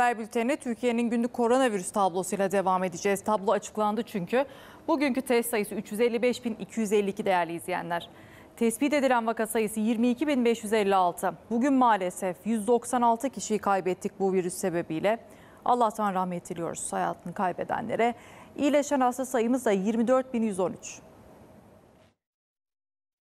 haber bültenine Türkiye'nin günlük koronavirüs tablosuyla devam edeceğiz. Tablo açıklandı çünkü. Bugünkü test sayısı 355.252 değerli izleyenler. Tespit edilen vaka sayısı 22.556. Bugün maalesef 196 kişiyi kaybettik bu virüs sebebiyle. Allah'tan rahmet diliyoruz hayatını kaybedenlere. İyileşen hasta sayımız da 24.113.